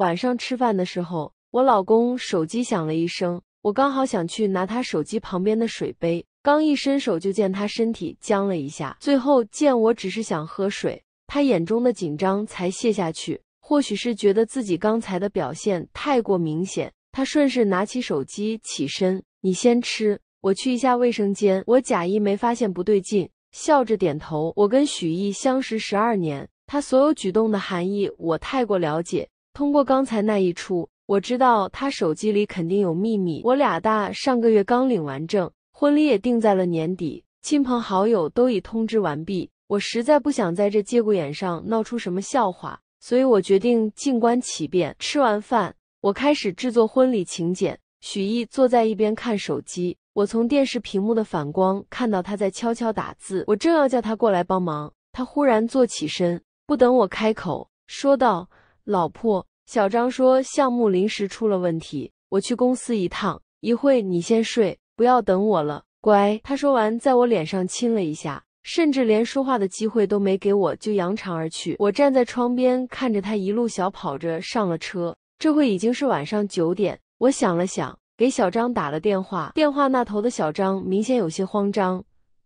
晚上吃饭的时候，我老公手机响了一声，我刚好想去拿他手机旁边的水杯，刚一伸手就见他身体僵了一下，最后见我只是想喝水，他眼中的紧张才卸下去。或许是觉得自己刚才的表现太过明显，他顺势拿起手机起身：“你先吃，我去一下卫生间。”我假意没发现不对劲，笑着点头。我跟许毅相识十二年，他所有举动的含义我太过了解。通过刚才那一出，我知道他手机里肯定有秘密。我俩大上个月刚领完证，婚礼也定在了年底，亲朋好友都已通知完毕。我实在不想在这节骨眼上闹出什么笑话，所以我决定静观其变。吃完饭，我开始制作婚礼请柬。许毅坐在一边看手机，我从电视屏幕的反光看到他在悄悄打字。我正要叫他过来帮忙，他忽然坐起身，不等我开口，说道。老婆，小张说项目临时出了问题，我去公司一趟，一会你先睡，不要等我了，乖。他说完，在我脸上亲了一下，甚至连说话的机会都没给我，就扬长而去。我站在窗边看着他一路小跑着上了车。这会已经是晚上九点，我想了想，给小张打了电话。电话那头的小张明显有些慌张，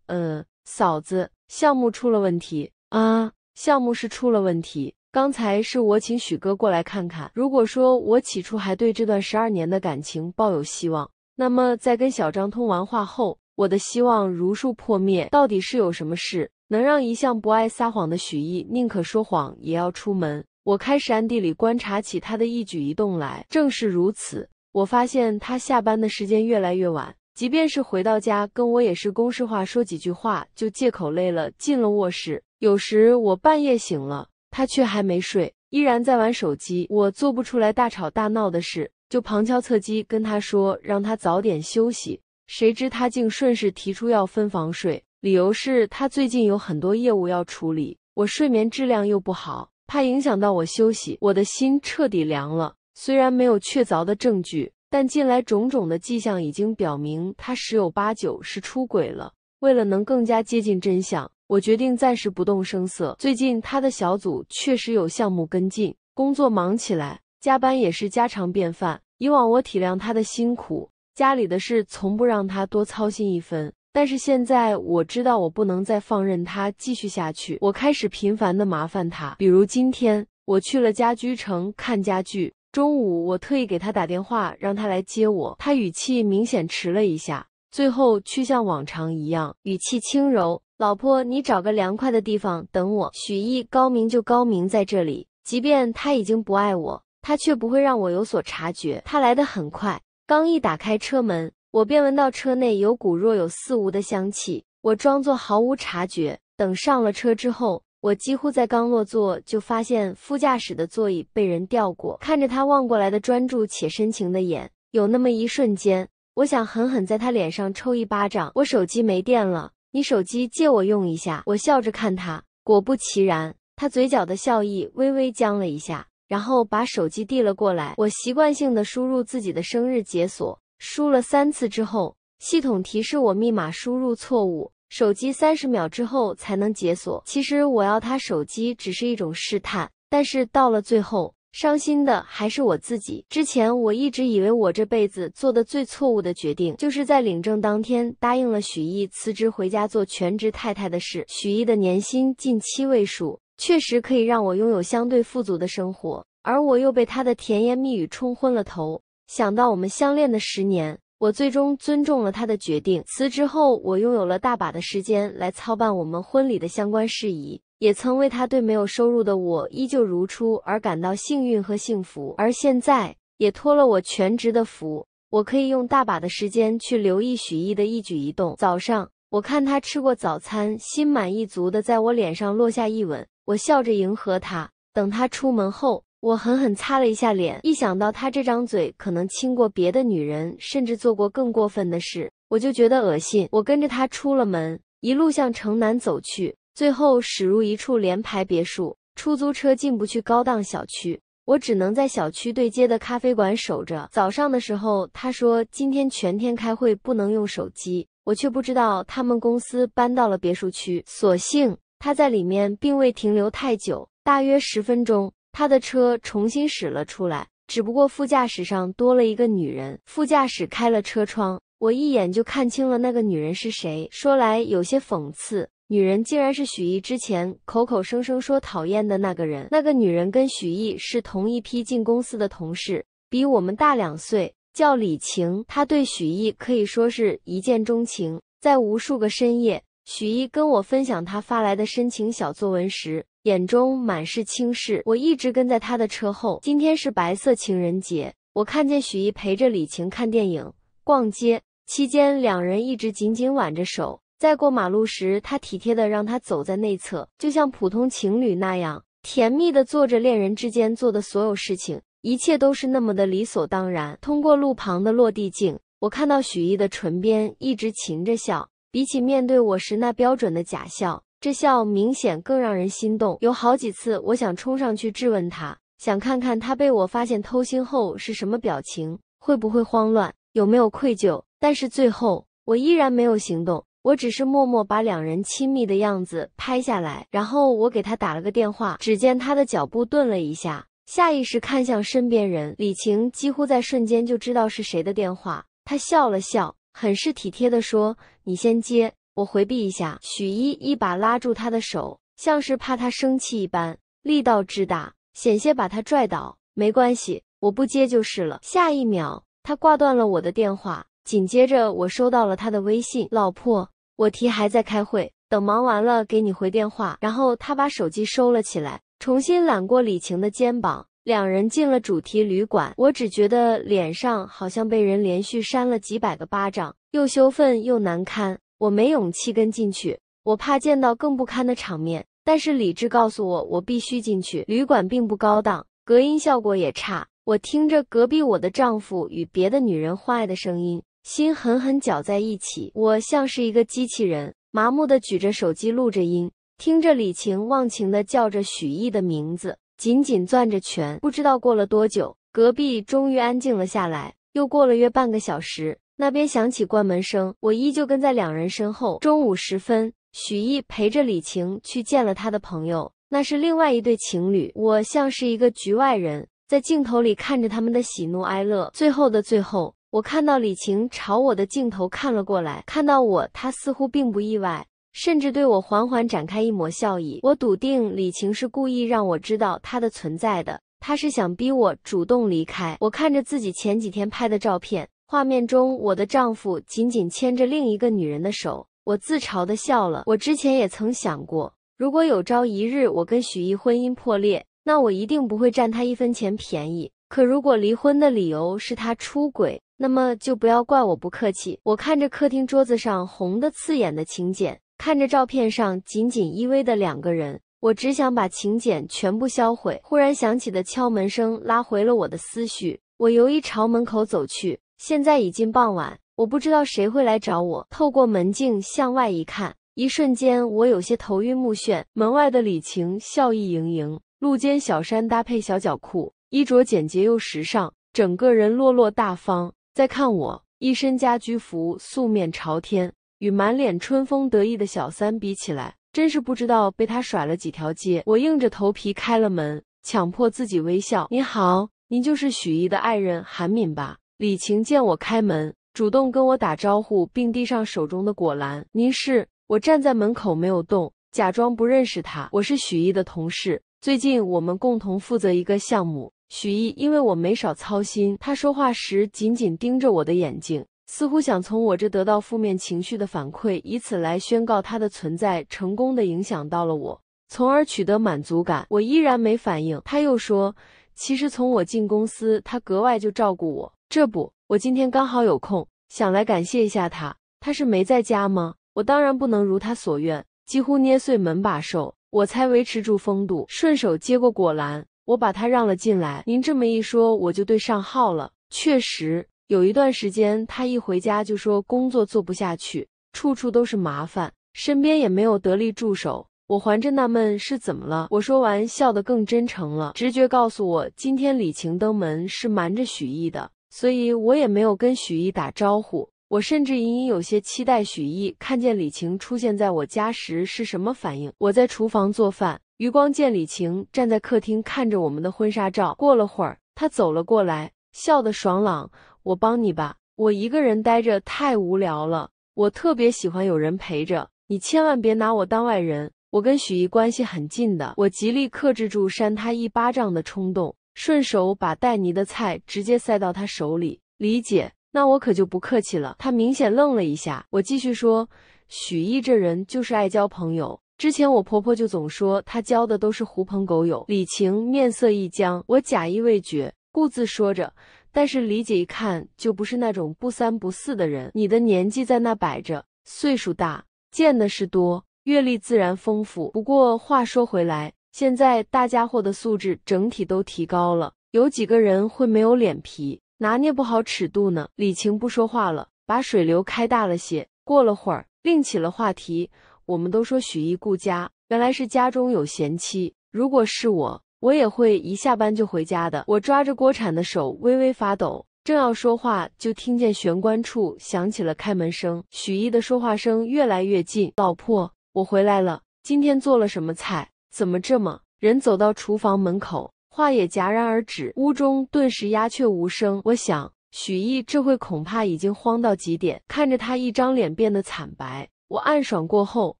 嗯，嫂子，项目出了问题啊，项目是出了问题。刚才是我请许哥过来看看。如果说我起初还对这段十二年的感情抱有希望，那么在跟小张通完话后，我的希望如数破灭。到底是有什么事，能让一向不爱撒谎的许毅宁可说谎也要出门？我开始暗地里观察起他的一举一动来。正是如此，我发现他下班的时间越来越晚，即便是回到家，跟我也是公式话说几句话，就借口累了进了卧室。有时我半夜醒了。他却还没睡，依然在玩手机。我做不出来大吵大闹的事，就旁敲侧击跟他说，让他早点休息。谁知他竟顺势提出要分房睡，理由是他最近有很多业务要处理，我睡眠质量又不好，怕影响到我休息。我的心彻底凉了。虽然没有确凿的证据，但近来种种的迹象已经表明，他十有八九是出轨了。为了能更加接近真相。我决定暂时不动声色。最近他的小组确实有项目跟进，工作忙起来，加班也是家常便饭。以往我体谅他的辛苦，家里的事从不让他多操心一分。但是现在我知道我不能再放任他继续下去，我开始频繁的麻烦他。比如今天我去了家居城看家具，中午我特意给他打电话让他来接我，他语气明显迟了一下，最后却像往常一样，语气轻柔。老婆，你找个凉快的地方等我。许逸高明就高明在这里，即便他已经不爱我，他却不会让我有所察觉。他来的很快，刚一打开车门，我便闻到车内有股若有似无的香气。我装作毫无察觉，等上了车之后，我几乎在刚落座就发现副驾驶的座椅被人调过。看着他望过来的专注且深情的眼，有那么一瞬间，我想狠狠在他脸上抽一巴掌。我手机没电了。你手机借我用一下。我笑着看他，果不其然，他嘴角的笑意微微僵了一下，然后把手机递了过来。我习惯性的输入自己的生日解锁，输了三次之后，系统提示我密码输入错误，手机三十秒之后才能解锁。其实我要他手机只是一种试探，但是到了最后。伤心的还是我自己。之前我一直以为我这辈子做的最错误的决定，就是在领证当天答应了许毅辞职回家做全职太太的事。许毅的年薪近七位数，确实可以让我拥有相对富足的生活，而我又被他的甜言蜜语冲昏了头。想到我们相恋的十年，我最终尊重了他的决定。辞职后，我拥有了大把的时间来操办我们婚礼的相关事宜。也曾为他对没有收入的我依旧如初而感到幸运和幸福，而现在也托了我全职的福，我可以用大把的时间去留意许毅的一举一动。早上，我看他吃过早餐，心满意足地在我脸上落下一吻，我笑着迎合他。等他出门后，我狠狠擦了一下脸。一想到他这张嘴可能亲过别的女人，甚至做过更过分的事，我就觉得恶心。我跟着他出了门，一路向城南走去。最后驶入一处联排别墅，出租车进不去高档小区，我只能在小区对接的咖啡馆守着。早上的时候，他说今天全天开会，不能用手机。我却不知道他们公司搬到了别墅区。所幸他在里面并未停留太久，大约十分钟，他的车重新驶了出来，只不过副驾驶上多了一个女人。副驾驶开了车窗，我一眼就看清了那个女人是谁。说来有些讽刺。女人竟然是许逸之前口口声声说讨厌的那个人。那个女人跟许逸是同一批进公司的同事，比我们大两岁，叫李晴。她对许逸可以说是一见钟情。在无数个深夜，许逸跟我分享他发来的深情小作文时，眼中满是轻视。我一直跟在他的车后。今天是白色情人节，我看见许逸陪着李晴看电影、逛街，期间两人一直紧紧挽着手。在过马路时，他体贴的让他走在内侧，就像普通情侣那样甜蜜的做着恋人之间做的所有事情，一切都是那么的理所当然。通过路旁的落地镜，我看到许弋的唇边一直噙着笑，比起面对我时那标准的假笑，这笑明显更让人心动。有好几次，我想冲上去质问他，想看看他被我发现偷腥后是什么表情，会不会慌乱，有没有愧疚，但是最后我依然没有行动。我只是默默把两人亲密的样子拍下来，然后我给他打了个电话。只见他的脚步顿了一下，下意识看向身边人。李晴几乎在瞬间就知道是谁的电话，她笑了笑，很是体贴的说：“你先接，我回避一下。”许一一把拉住他的手，像是怕他生气一般，力道之大，险些把他拽倒。没关系，我不接就是了。下一秒，他挂断了我的电话，紧接着我收到了他的微信，老婆。我提还在开会，等忙完了给你回电话。然后他把手机收了起来，重新揽过李晴的肩膀，两人进了主题旅馆。我只觉得脸上好像被人连续扇了几百个巴掌，又羞愤又难堪。我没勇气跟进去，我怕见到更不堪的场面。但是理智告诉我，我必须进去。旅馆并不高档，隔音效果也差，我听着隔壁我的丈夫与别的女人欢爱的声音。心狠狠绞在一起，我像是一个机器人，麻木的举着手机录着音，听着李晴忘情的叫着许毅的名字，紧紧攥着拳。不知道过了多久，隔壁终于安静了下来。又过了约半个小时，那边响起关门声，我依旧跟在两人身后。中午时分，许毅陪着李晴去见了他的朋友，那是另外一对情侣。我像是一个局外人，在镜头里看着他们的喜怒哀乐。最后的最后。我看到李晴朝我的镜头看了过来，看到我，她似乎并不意外，甚至对我缓缓展开一抹笑意。我笃定李晴是故意让我知道她的存在的，她是想逼我主动离开。我看着自己前几天拍的照片，画面中我的丈夫紧紧牵着另一个女人的手，我自嘲的笑了。我之前也曾想过，如果有朝一日我跟许逸婚姻破裂，那我一定不会占他一分钱便宜。可如果离婚的理由是他出轨，那么就不要怪我不客气。我看着客厅桌子上红的刺眼的请柬，看着照片上紧紧依偎的两个人，我只想把请柬全部销毁。忽然响起的敲门声拉回了我的思绪，我犹豫朝门口走去。现在已经傍晚，我不知道谁会来找我。透过门镜向外一看，一瞬间我有些头晕目眩。门外的李晴笑意盈盈，露肩小衫搭配小脚裤。衣着简洁又时尚，整个人落落大方。再看我，一身家居服，素面朝天，与满脸春风得意的小三比起来，真是不知道被他甩了几条街。我硬着头皮开了门，强迫自己微笑。您好，您就是许一的爱人韩敏吧？李晴见我开门，主动跟我打招呼，并递上手中的果篮。您是？我站在门口没有动，假装不认识他。我是许一的同事，最近我们共同负责一个项目。许毅，因为我没少操心。他说话时紧紧盯着我的眼睛，似乎想从我这得到负面情绪的反馈，以此来宣告他的存在成功地影响到了我，从而取得满足感。我依然没反应。他又说：“其实从我进公司，他格外就照顾我。这不，我今天刚好有空，想来感谢一下他。”他是没在家吗？我当然不能如他所愿，几乎捏碎门把手，我才维持住风度，顺手接过果篮。我把他让了进来。您这么一说，我就对上号了。确实，有一段时间，他一回家就说工作做不下去，处处都是麻烦，身边也没有得力助手。我还正纳闷是怎么了。我说完，笑得更真诚了。直觉告诉我，今天李晴登门是瞒着许毅的，所以我也没有跟许毅打招呼。我甚至隐隐有些期待许毅看见李晴出现在我家时是什么反应。我在厨房做饭。余光见李晴站在客厅看着我们的婚纱照，过了会儿，她走了过来，笑得爽朗。我帮你吧，我一个人待着太无聊了，我特别喜欢有人陪着。你千万别拿我当外人，我跟许毅关系很近的。我极力克制住扇他一巴掌的冲动，顺手把带泥的菜直接塞到他手里。李姐，那我可就不客气了。他明显愣了一下，我继续说，许毅这人就是爱交朋友。之前我婆婆就总说她交的都是狐朋狗友。李晴面色一僵，我假意未决，故自说着。但是李姐一看就不是那种不三不四的人。你的年纪在那摆着，岁数大，见的事多，阅历自然丰富。不过话说回来，现在大家伙的素质整体都提高了，有几个人会没有脸皮，拿捏不好尺度呢？李晴不说话了，把水流开大了些。过了会儿，另起了话题。我们都说许逸顾家，原来是家中有贤妻。如果是我，我也会一下班就回家的。我抓着锅铲的手微微发抖，正要说话，就听见玄关处响起了开门声。许逸的说话声越来越近，老婆，我回来了。今天做了什么菜？怎么这么……人走到厨房门口，话也戛然而止，屋中顿时鸦雀无声。我想，许毅这会恐怕已经慌到极点，看着他一张脸变得惨白。我暗爽过后，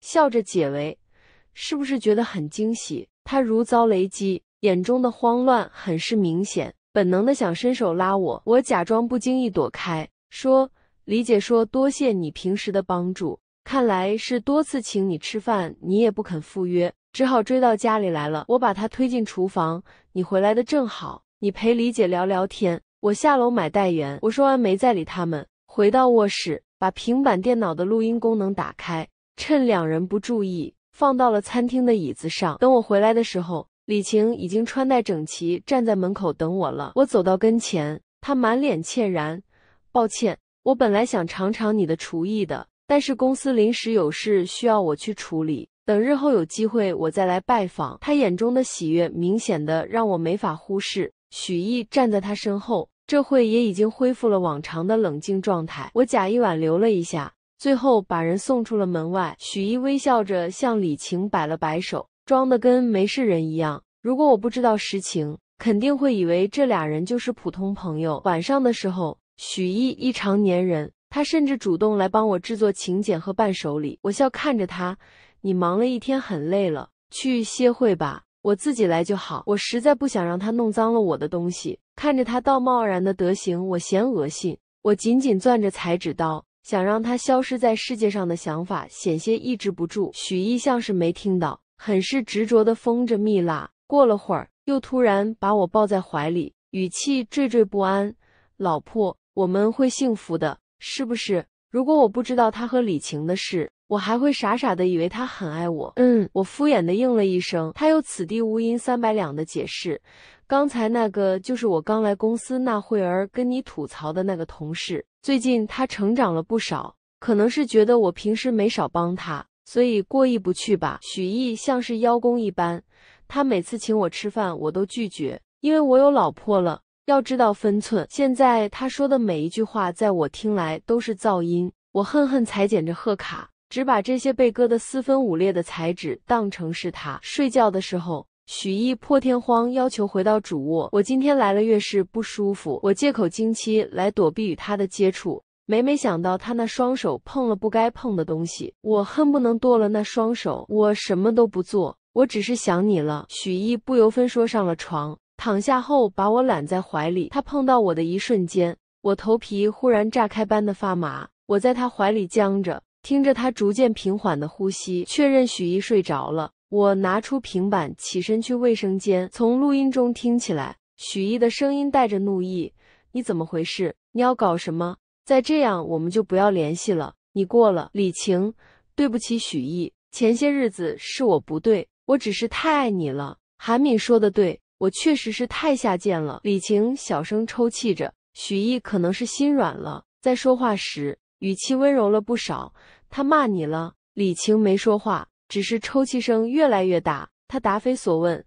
笑着解围，是不是觉得很惊喜？他如遭雷击，眼中的慌乱很是明显，本能的想伸手拉我，我假装不经意躲开，说：“李姐，说多谢你平时的帮助，看来是多次请你吃饭，你也不肯赴约，只好追到家里来了。”我把他推进厨房，你回来的正好，你陪李姐聊聊天，我下楼买代盐，我说完没再理他们，回到卧室。把平板电脑的录音功能打开，趁两人不注意，放到了餐厅的椅子上。等我回来的时候，李晴已经穿戴整齐，站在门口等我了。我走到跟前，她满脸歉然：“抱歉，我本来想尝尝你的厨艺的，但是公司临时有事需要我去处理，等日后有机会我再来拜访。”他眼中的喜悦明显的让我没法忽视。许毅站在他身后。这会也已经恢复了往常的冷静状态，我假意挽留了一下，最后把人送出了门外。许一微笑着向李晴摆了摆手，装的跟没事人一样。如果我不知道实情，肯定会以为这俩人就是普通朋友。晚上的时候，许一异常粘人，他甚至主动来帮我制作请柬和伴手礼。我笑看着他：“你忙了一天，很累了，去歇会吧，我自己来就好。我实在不想让他弄脏了我的东西。”看着他道貌岸然的德行，我嫌恶心。我紧紧攥着裁纸刀，想让他消失在世界上的想法，险些抑制不住。许一像是没听到，很是执着地封着蜜蜡。过了会儿，又突然把我抱在怀里，语气惴惴不安：“老婆，我们会幸福的，是不是？如果我不知道他和李晴的事，我还会傻傻的以为他很爱我。”嗯，我敷衍的应了一声。他又此地无银三百两的解释。刚才那个就是我刚来公司那会儿跟你吐槽的那个同事，最近他成长了不少，可能是觉得我平时没少帮他，所以过意不去吧。许毅像是邀功一般，他每次请我吃饭我都拒绝，因为我有老婆了，要知道分寸。现在他说的每一句话，在我听来都是噪音。我恨恨裁剪着贺卡，只把这些被割得四分五裂的彩纸当成是他睡觉的时候。许一破天荒要求回到主卧。我今天来了月事不舒服，我借口经期来躲避与他的接触。每每想到他那双手碰了不该碰的东西，我恨不能剁了那双手。我什么都不做，我只是想你了。许一不由分说上了床，躺下后把我揽在怀里。他碰到我的一瞬间，我头皮忽然炸开般的发麻。我在他怀里僵着，听着他逐渐平缓的呼吸，确认许一睡着了。我拿出平板，起身去卫生间。从录音中听起来，许逸的声音带着怒意：“你怎么回事？你要搞什么？再这样，我们就不要联系了。”你过了，李晴，对不起，许逸，前些日子是我不对，我只是太爱你了。韩敏说的对，我确实是太下贱了。李晴小声抽泣着。许逸可能是心软了，在说话时语气温柔了不少。他骂你了？李晴没说话。只是抽泣声越来越大，他答非所问。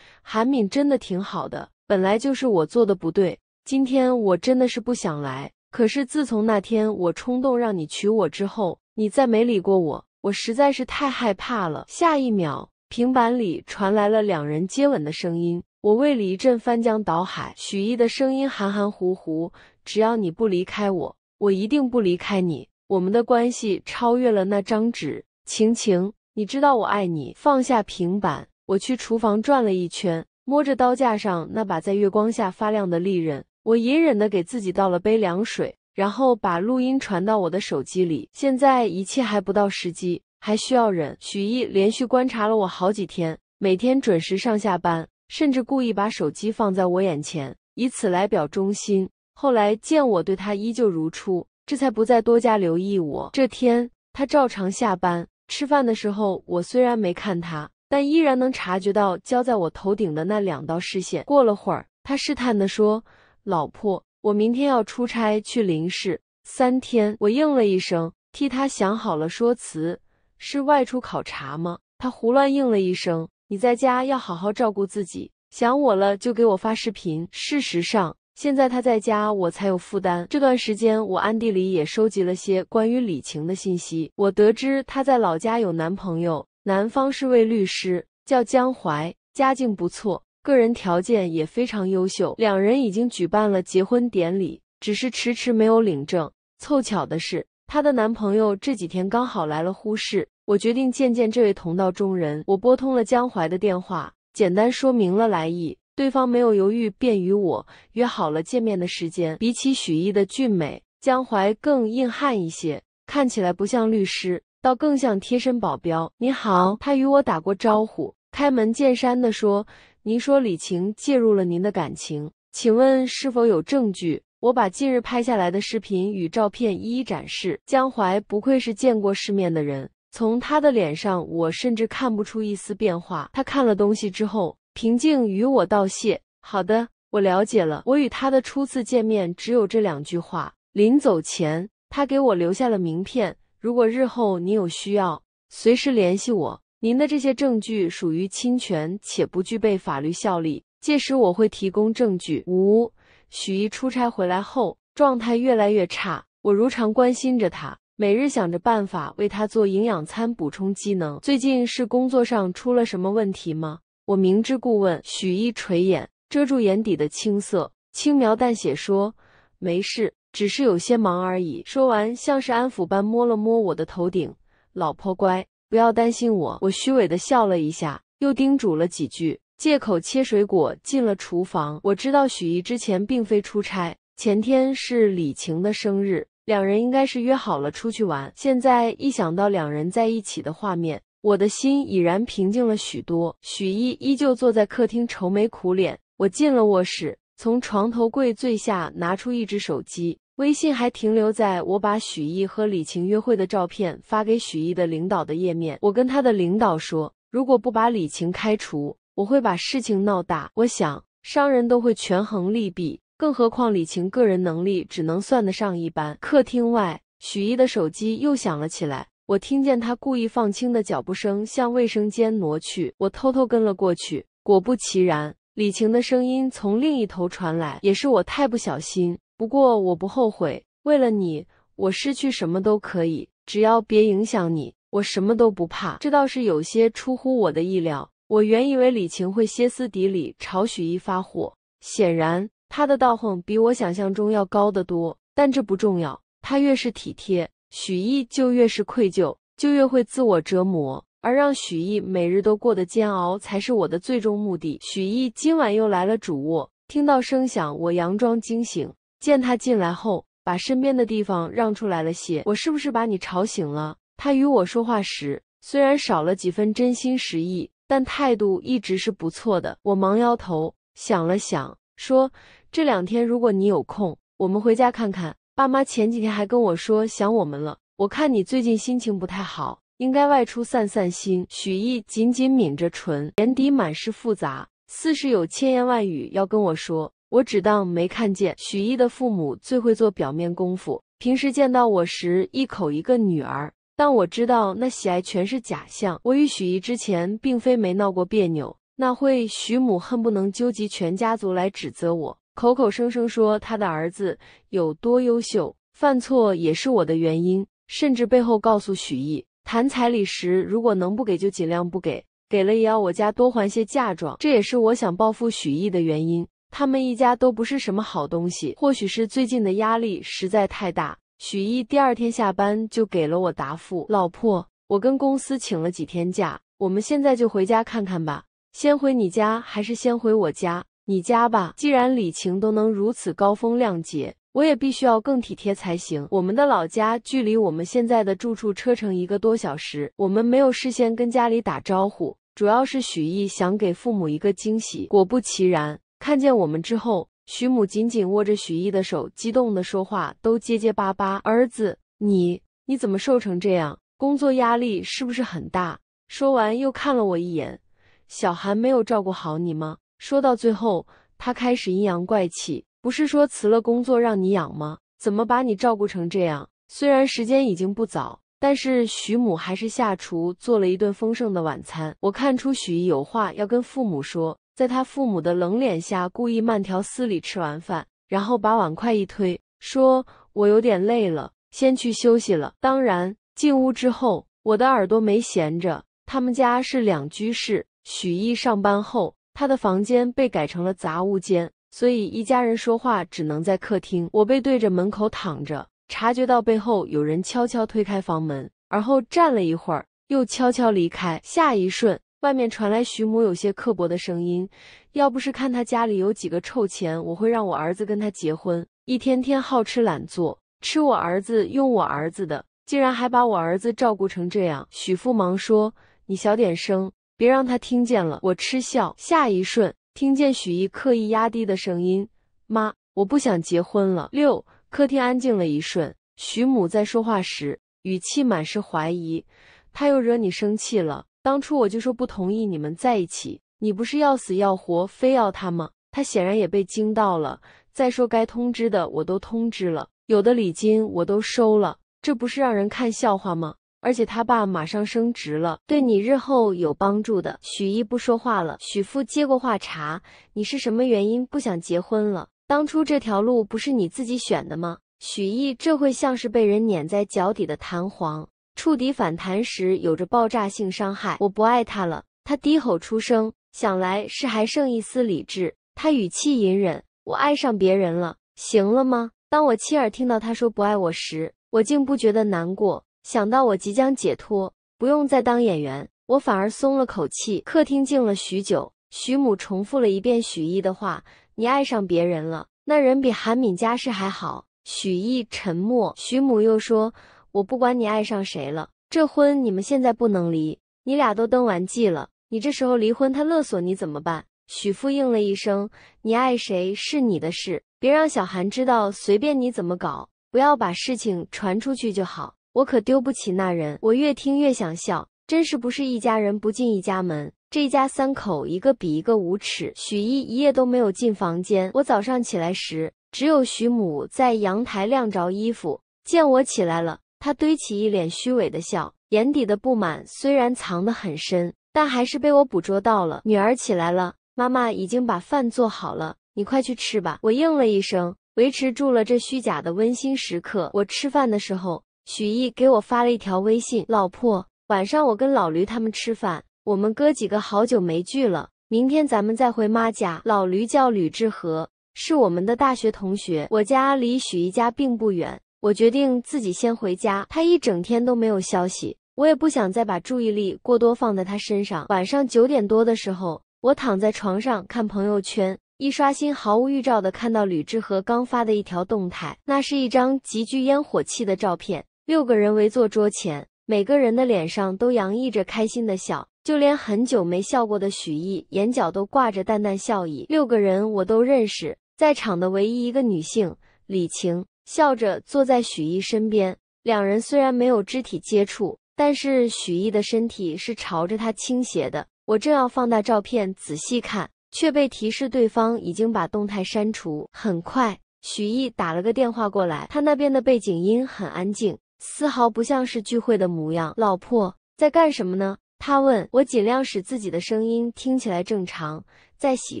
韩敏真的挺好的，本来就是我做的不对。今天我真的是不想来，可是自从那天我冲动让你娶我之后，你再没理过我，我实在是太害怕了。下一秒，平板里传来了两人接吻的声音，我胃里一阵翻江倒海。许逸的声音含含糊糊：“只要你不离开我，我一定不离开你。我们的关系超越了那张纸，晴晴。”你知道我爱你。放下平板，我去厨房转了一圈，摸着刀架上那把在月光下发亮的利刃，我隐忍的给自己倒了杯凉水，然后把录音传到我的手机里。现在一切还不到时机，还需要忍。许逸连续观察了我好几天，每天准时上下班，甚至故意把手机放在我眼前，以此来表忠心。后来见我对他依旧如初，这才不再多加留意我。这天他照常下班。吃饭的时候，我虽然没看他，但依然能察觉到浇在我头顶的那两道视线。过了会儿，他试探地说：“老婆，我明天要出差去林市三天。”我应了一声，替他想好了说辞：“是外出考察吗？”他胡乱应了一声：“你在家要好好照顾自己，想我了就给我发视频。”事实上，现在她在家，我才有负担。这段时间，我暗地里也收集了些关于李晴的信息。我得知她在老家有男朋友，男方是位律师，叫江淮，家境不错，个人条件也非常优秀。两人已经举办了结婚典礼，只是迟迟没有领证。凑巧的是，她的男朋友这几天刚好来了呼市，我决定见见这位同道中人。我拨通了江淮的电话，简单说明了来意。对方没有犹豫，便与我约好了见面的时间。比起许毅的俊美，江淮更硬汉一些，看起来不像律师，倒更像贴身保镖。你好，他与我打过招呼，开门见山地说：“您说李晴介入了您的感情，请问是否有证据？”我把近日拍下来的视频与照片一一展示。江淮不愧是见过世面的人，从他的脸上，我甚至看不出一丝变化。他看了东西之后。平静与我道谢。好的，我了解了。我与他的初次见面只有这两句话。临走前，他给我留下了名片。如果日后你有需要，随时联系我。您的这些证据属于侵权，且不具备法律效力。届时我会提供证据。五，许一出差回来后，状态越来越差。我如常关心着他，每日想着办法为他做营养餐，补充机能。最近是工作上出了什么问题吗？我明知故问，许一垂眼遮住眼底的青涩，轻描淡写说：“没事，只是有些忙而已。”说完，像是安抚般摸了摸我的头顶：“老婆乖，不要担心我。”我虚伪的笑了一下，又叮嘱了几句，借口切水果进了厨房。我知道许一之前并非出差，前天是李晴的生日，两人应该是约好了出去玩。现在一想到两人在一起的画面，我的心已然平静了许多。许一依旧坐在客厅，愁眉苦脸。我进了卧室，从床头柜最下拿出一只手机，微信还停留在我把许一和李晴约会的照片发给许一的领导的页面。我跟他的领导说，如果不把李晴开除，我会把事情闹大。我想，商人都会权衡利弊，更何况李晴个人能力只能算得上一般。客厅外，许一的手机又响了起来。我听见他故意放轻的脚步声向卫生间挪去，我偷偷跟了过去。果不其然，李晴的声音从另一头传来。也是我太不小心，不过我不后悔。为了你，我失去什么都可以，只要别影响你，我什么都不怕。这倒是有些出乎我的意料。我原以为李晴会歇斯底里朝许一发火，显然他的道行比我想象中要高得多。但这不重要，他越是体贴。许逸就越是愧疚，就越会自我折磨，而让许逸每日都过得煎熬，才是我的最终目的。许逸今晚又来了主卧，听到声响，我佯装惊醒，见他进来后，把身边的地方让出来了些。我是不是把你吵醒了？他与我说话时，虽然少了几分真心实意，但态度一直是不错的。我忙摇头，想了想，说：“这两天如果你有空，我们回家看看。”爸妈前几天还跟我说想我们了。我看你最近心情不太好，应该外出散散心。许毅紧紧抿着唇，眼底满是复杂，似是有千言万语要跟我说。我只当没看见。许毅的父母最会做表面功夫，平时见到我时一口一个女儿，但我知道那喜爱全是假象。我与许毅之前并非没闹过别扭，那会许母恨不能纠集全家族来指责我。口口声声说他的儿子有多优秀，犯错也是我的原因，甚至背后告诉许毅谈彩礼时，如果能不给就尽量不给，给了也要我家多还些嫁妆，这也是我想报复许毅的原因。他们一家都不是什么好东西。或许是最近的压力实在太大，许毅第二天下班就给了我答复：老婆，我跟公司请了几天假，我们现在就回家看看吧。先回你家还是先回我家？你家吧，既然李晴都能如此高风亮节，我也必须要更体贴才行。我们的老家距离我们现在的住处车程一个多小时，我们没有事先跟家里打招呼，主要是许毅想给父母一个惊喜。果不其然，看见我们之后，许母紧紧握着许毅的手，激动的说话都结结巴巴：“儿子，你你怎么瘦成这样？工作压力是不是很大？”说完又看了我一眼：“小韩没有照顾好你吗？”说到最后，他开始阴阳怪气：“不是说辞了工作让你养吗？怎么把你照顾成这样？”虽然时间已经不早，但是许母还是下厨做了一顿丰盛的晚餐。我看出许毅有话要跟父母说，在他父母的冷脸下，故意慢条斯理吃完饭，然后把碗筷一推，说：“我有点累了，先去休息了。”当然，进屋之后，我的耳朵没闲着。他们家是两居室，许毅上班后。他的房间被改成了杂物间，所以一家人说话只能在客厅。我背对着门口躺着，察觉到背后有人悄悄推开房门，而后站了一会儿，又悄悄离开。下一瞬，外面传来徐母有些刻薄的声音：“要不是看他家里有几个臭钱，我会让我儿子跟他结婚。一天天好吃懒做，吃我儿子用我儿子的，竟然还把我儿子照顾成这样。”许父忙说：“你小点声。”别让他听见了，我嗤笑。下一瞬，听见许毅刻意压低的声音：“妈，我不想结婚了。”六，客厅安静了一瞬。许母在说话时，语气满是怀疑：“他又惹你生气了？当初我就说不同意你们在一起，你不是要死要活非要他吗？”他显然也被惊到了。再说，该通知的我都通知了，有的礼金我都收了，这不是让人看笑话吗？而且他爸马上升职了，对你日后有帮助的。许毅不说话了，许父接过话茬：“你是什么原因不想结婚了？当初这条路不是你自己选的吗？”许毅这会像是被人碾在脚底的弹簧，触底反弹时有着爆炸性伤害。我不爱他了，他低吼出声，想来是还剩一丝理智。他语气隐忍：“我爱上别人了，行了吗？”当我亲耳听到他说不爱我时，我竟不觉得难过。想到我即将解脱，不用再当演员，我反而松了口气。客厅静了许久，徐母重复了一遍许毅的话：“你爱上别人了，那人比韩敏家世还好。”许毅沉默。徐母又说：“我不管你爱上谁了，这婚你们现在不能离，你俩都登完记了，你这时候离婚，他勒索你怎么办？”许父应了一声：“你爱谁是你的事，别让小韩知道，随便你怎么搞，不要把事情传出去就好。”我可丢不起那人！我越听越想笑，真是不是一家人不进一家门。这一家三口，一个比一个无耻。许一一夜都没有进房间，我早上起来时，只有许母在阳台晾着衣服。见我起来了，她堆起一脸虚伪的笑，眼底的不满虽然藏得很深，但还是被我捕捉到了。女儿起来了，妈妈已经把饭做好了，你快去吃吧。我应了一声，维持住了这虚假的温馨时刻。我吃饭的时候。许毅给我发了一条微信：“老婆，晚上我跟老驴他们吃饭，我们哥几个好久没聚了，明天咱们再回妈家。”老驴叫吕志和，是我们的大学同学。我家离许毅家并不远，我决定自己先回家。他一整天都没有消息，我也不想再把注意力过多放在他身上。晚上九点多的时候，我躺在床上看朋友圈，一刷新，毫无预兆的看到吕志和刚发的一条动态，那是一张极具烟火气的照片。六个人围坐桌前，每个人的脸上都洋溢着开心的笑，就连很久没笑过的许毅，眼角都挂着淡淡笑意。六个人我都认识，在场的唯一一个女性李晴笑着坐在许毅身边，两人虽然没有肢体接触，但是许毅的身体是朝着她倾斜的。我正要放大照片仔细看，却被提示对方已经把动态删除。很快，许毅打了个电话过来，他那边的背景音很安静。丝毫不像是聚会的模样。老婆在干什么呢？他问我，尽量使自己的声音听起来正常，在洗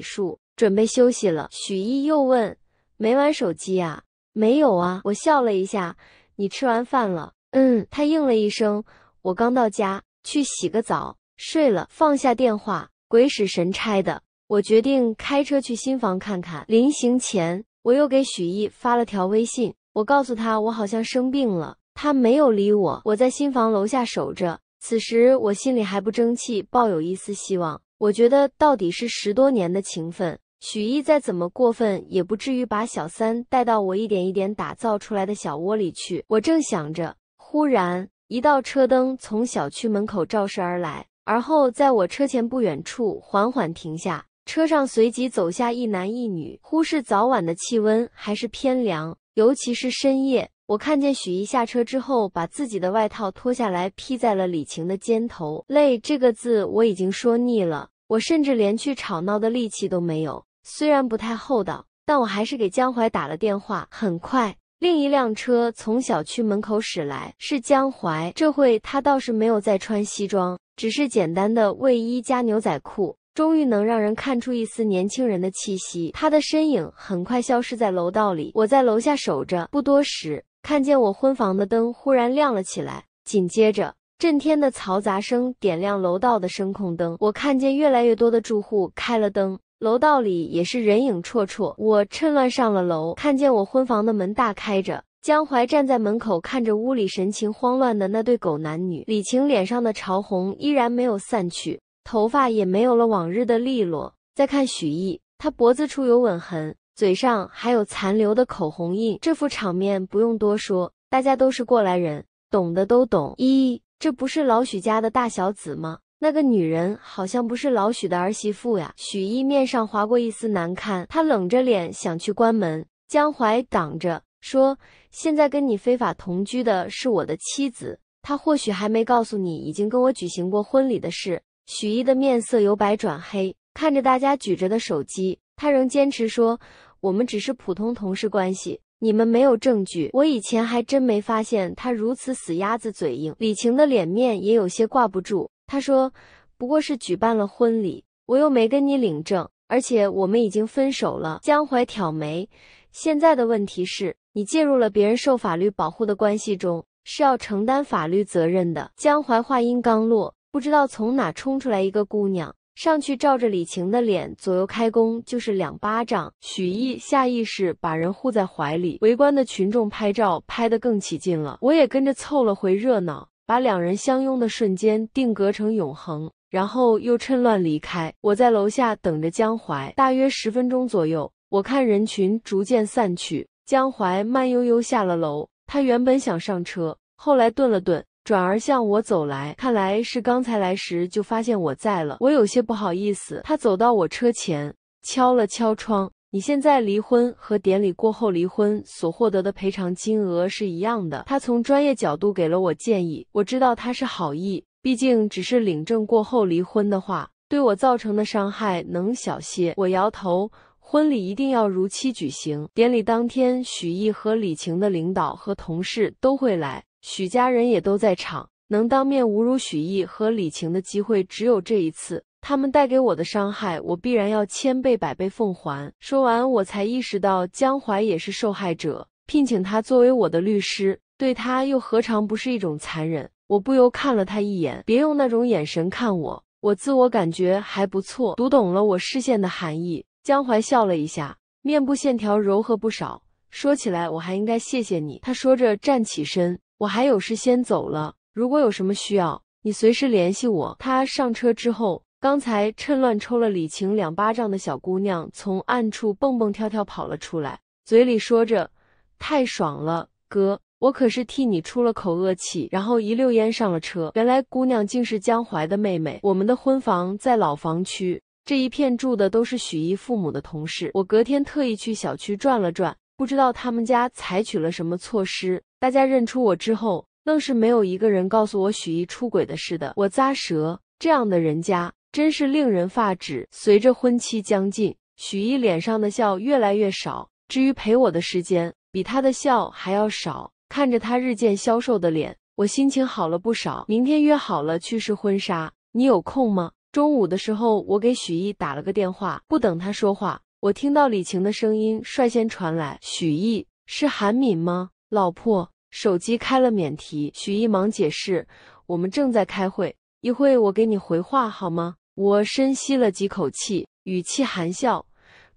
漱，准备休息了。许一又问，没玩手机啊？没有啊。我笑了一下。你吃完饭了？嗯，他应了一声。我刚到家，去洗个澡，睡了。放下电话，鬼使神差的，我决定开车去新房看看。临行前，我又给许毅发了条微信，我告诉他我好像生病了。他没有理我，我在新房楼下守着。此时我心里还不争气，抱有一丝希望。我觉得到底是十多年的情分，许毅再怎么过分，也不至于把小三带到我一点一点打造出来的小窝里去。我正想着，忽然一道车灯从小区门口照射而来，而后在我车前不远处缓缓停下。车上随即走下一男一女。忽视早晚的气温还是偏凉，尤其是深夜。我看见许一下车之后，把自己的外套脱下来披在了李晴的肩头。累这个字我已经说腻了，我甚至连去吵闹的力气都没有。虽然不太厚道，但我还是给江淮打了电话。很快，另一辆车从小区门口驶来，是江淮。这回他倒是没有再穿西装，只是简单的卫衣加牛仔裤，终于能让人看出一丝年轻人的气息。他的身影很快消失在楼道里，我在楼下守着。不多时。看见我婚房的灯忽然亮了起来，紧接着震天的嘈杂声点亮楼道的声控灯。我看见越来越多的住户开了灯，楼道里也是人影绰绰。我趁乱上了楼，看见我婚房的门大开着，江淮站在门口看着屋里神情慌乱的那对狗男女。李晴脸上的潮红依然没有散去，头发也没有了往日的利落。再看许毅，他脖子处有吻痕。嘴上还有残留的口红印，这副场面不用多说，大家都是过来人，懂的都懂。咦，这不是老许家的大小子吗？那个女人好像不是老许的儿媳妇呀？许一面上划过一丝难堪，他冷着脸想去关门，江淮挡着说：“现在跟你非法同居的是我的妻子，她或许还没告诉你已经跟我举行过婚礼的事。”许一的面色由白转黑，看着大家举着的手机，他仍坚持说。我们只是普通同事关系，你们没有证据。我以前还真没发现他如此死鸭子嘴硬。李晴的脸面也有些挂不住，他说：“不过是举办了婚礼，我又没跟你领证，而且我们已经分手了。”江淮挑眉，现在的问题是你介入了别人受法律保护的关系中，是要承担法律责任的。江淮话音刚落，不知道从哪冲出来一个姑娘。上去照着李晴的脸，左右开弓就是两巴掌。许毅下意识把人护在怀里，围观的群众拍照拍得更起劲了，我也跟着凑了回热闹，把两人相拥的瞬间定格成永恒，然后又趁乱离开。我在楼下等着江淮，大约十分钟左右，我看人群逐渐散去，江淮慢悠悠下了楼。他原本想上车，后来顿了顿。转而向我走来，看来是刚才来时就发现我在了。我有些不好意思。他走到我车前，敲了敲窗。你现在离婚和典礼过后离婚所获得的赔偿金额是一样的。他从专业角度给了我建议。我知道他是好意，毕竟只是领证过后离婚的话，对我造成的伤害能小些。我摇头。婚礼一定要如期举行。典礼当天，许毅和李晴的领导和同事都会来。许家人也都在场，能当面侮辱许毅和李晴的机会只有这一次，他们带给我的伤害，我必然要千倍百倍奉还。说完，我才意识到江淮也是受害者，聘请他作为我的律师，对他又何尝不是一种残忍？我不由看了他一眼，别用那种眼神看我。我自我感觉还不错，读懂了我视线的含义。江淮笑了一下，面部线条柔和不少。说起来，我还应该谢谢你。他说着站起身。我还有事，先走了。如果有什么需要，你随时联系我。他上车之后，刚才趁乱抽了李晴两巴掌的小姑娘从暗处蹦蹦跳跳跑了出来，嘴里说着：“太爽了，哥，我可是替你出了口恶气。”然后一溜烟上了车。原来姑娘竟是江淮的妹妹。我们的婚房在老房区，这一片住的都是许一父母的同事。我隔天特意去小区转了转，不知道他们家采取了什么措施。大家认出我之后，愣是没有一个人告诉我许逸出轨的事的。我咂舌，这样的人家真是令人发指。随着婚期将近，许逸脸上的笑越来越少，至于陪我的时间，比他的笑还要少。看着他日渐消瘦的脸，我心情好了不少。明天约好了去试婚纱，你有空吗？中午的时候，我给许逸打了个电话，不等他说话，我听到李晴的声音率先传来：“许逸，是韩敏吗？”老婆，手机开了免提。许一忙解释：“我们正在开会，一会我给你回话，好吗？”我深吸了几口气，语气含笑：“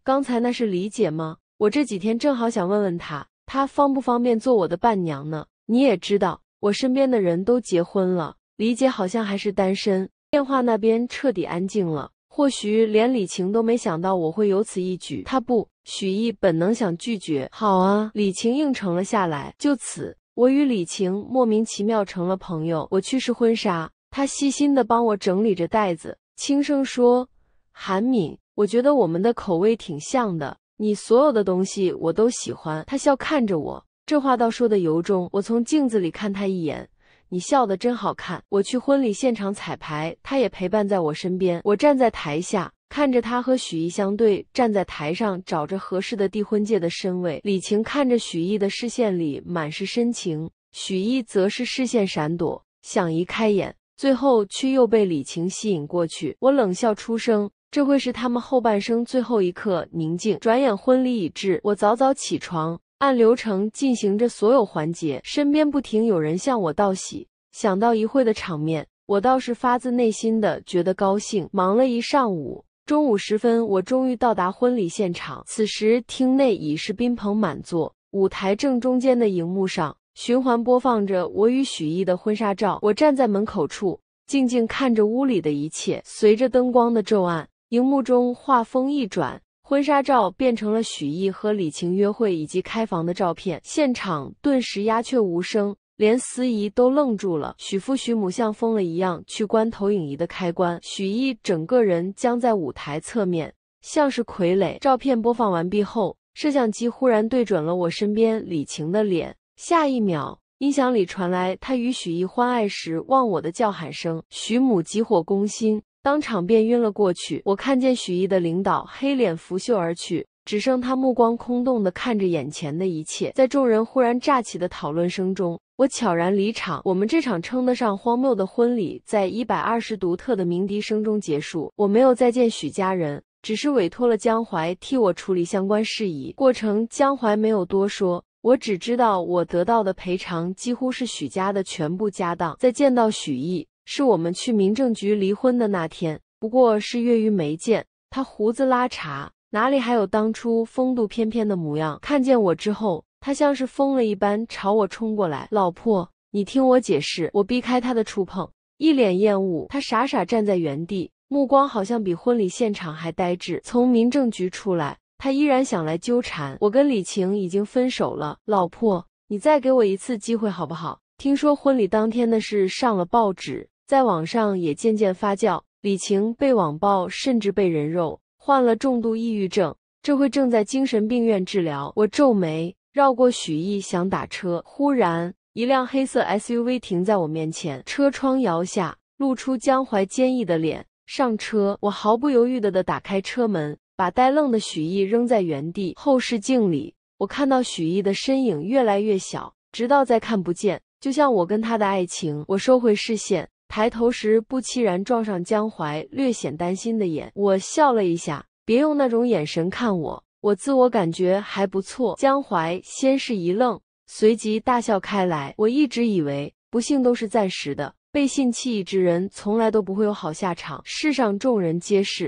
刚才那是李姐吗？我这几天正好想问问她，她方不方便做我的伴娘呢？你也知道，我身边的人都结婚了，李姐好像还是单身。”电话那边彻底安静了，或许连李晴都没想到我会有此一举。她不。许毅本能想拒绝，好啊，李晴应承了下来。就此，我与李晴莫名其妙成了朋友。我去试婚纱，她细心的帮我整理着袋子，轻声说：“韩敏，我觉得我们的口味挺像的，你所有的东西我都喜欢。”她笑看着我，这话倒说的由衷。我从镜子里看她一眼，你笑的真好看。我去婚礼现场彩排，她也陪伴在我身边。我站在台下。看着他和许毅相对站在台上，找着合适的订婚戒的身位。李晴看着许毅的视线里满是深情，许毅则是视线闪躲，想移开眼，最后却又被李晴吸引过去。我冷笑出声：“这会是他们后半生最后一刻宁静。”转眼婚礼已至，我早早起床，按流程进行着所有环节，身边不停有人向我道喜。想到一会的场面，我倒是发自内心的觉得高兴。忙了一上午。中午时分，我终于到达婚礼现场。此时，厅内已是宾朋满座，舞台正中间的荧幕上循环播放着我与许毅的婚纱照。我站在门口处，静静看着屋里的一切。随着灯光的骤暗，荧幕中画风一转，婚纱照变成了许毅和李晴约会以及开房的照片。现场顿时鸦雀无声。连司仪都愣住了，许父许母像疯了一样去关投影仪的开关，许毅整个人僵在舞台侧面，像是傀儡。照片播放完毕后，摄像机忽然对准了我身边李晴的脸，下一秒，音响里传来他与许毅欢爱时忘我的叫喊声。许母急火攻心，当场便晕了过去。我看见许毅的领导黑脸拂袖而去，只剩他目光空洞地看着眼前的一切，在众人忽然炸起的讨论声中。我悄然离场，我们这场称得上荒谬的婚礼，在一百二十独特的鸣笛声中结束。我没有再见许家人，只是委托了江淮替我处理相关事宜。过程江淮没有多说，我只知道我得到的赔偿几乎是许家的全部家当。在见到许毅，是我们去民政局离婚的那天，不过是月余没见，他胡子拉碴，哪里还有当初风度翩翩的模样？看见我之后。他像是疯了一般朝我冲过来，老婆，你听我解释。我避开他的触碰，一脸厌恶。他傻傻站在原地，目光好像比婚礼现场还呆滞。从民政局出来，他依然想来纠缠我。跟李晴已经分手了，老婆，你再给我一次机会好不好？听说婚礼当天的事上了报纸，在网上也渐渐发酵。李晴被网暴，甚至被人肉，患了重度抑郁症，这会正在精神病院治疗。我皱眉。绕过许毅想打车，忽然一辆黑色 SUV 停在我面前，车窗摇下，露出江淮坚毅的脸。上车，我毫不犹豫地打开车门，把呆愣的许毅扔在原地。后视镜里，我看到许毅的身影越来越小，直到再看不见。就像我跟他的爱情。我收回视线，抬头时不期然撞上江淮略显担心的眼，我笑了一下，别用那种眼神看我。我自我感觉还不错。江淮先是一愣，随即大笑开来。我一直以为不幸都是暂时的，背信弃义之人从来都不会有好下场。世上众人皆是。